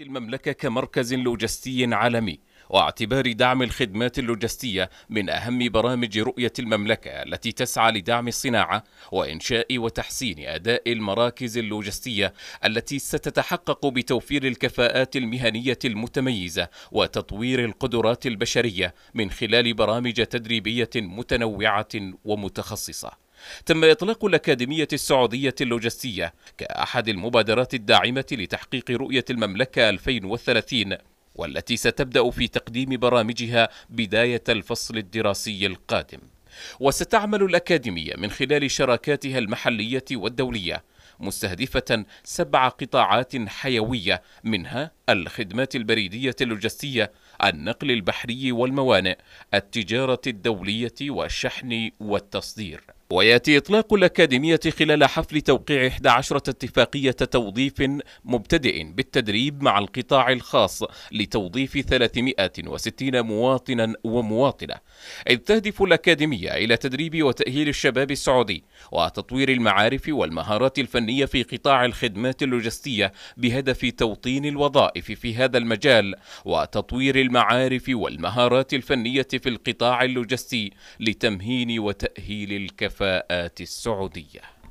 المملكة كمركز لوجستي عالمي واعتبار دعم الخدمات اللوجستية من أهم برامج رؤية المملكة التي تسعى لدعم الصناعة وإنشاء وتحسين أداء المراكز اللوجستية التي ستتحقق بتوفير الكفاءات المهنية المتميزة وتطوير القدرات البشرية من خلال برامج تدريبية متنوعة ومتخصصة تم إطلاق الأكاديمية السعودية اللوجستية كأحد المبادرات الداعمة لتحقيق رؤية المملكة 2030 والتي ستبدأ في تقديم برامجها بداية الفصل الدراسي القادم وستعمل الأكاديمية من خلال شراكاتها المحلية والدولية مستهدفة سبع قطاعات حيوية منها الخدمات البريدية اللوجستية، النقل البحري والموانئ، التجارة الدولية والشحن والتصدير. وياتي اطلاق الاكاديميه خلال حفل توقيع 11 اتفاقيه توظيف مبتدئ بالتدريب مع القطاع الخاص لتوظيف 360 مواطنا ومواطنه، اذ تهدف الاكاديميه الى تدريب وتاهيل الشباب السعودي وتطوير المعارف والمهارات الفنية الفنية في قطاع الخدمات اللوجستية بهدف توطين الوظائف في هذا المجال وتطوير المعارف والمهارات الفنية في القطاع اللوجستي لتمهين وتأهيل الكفاءات السعودية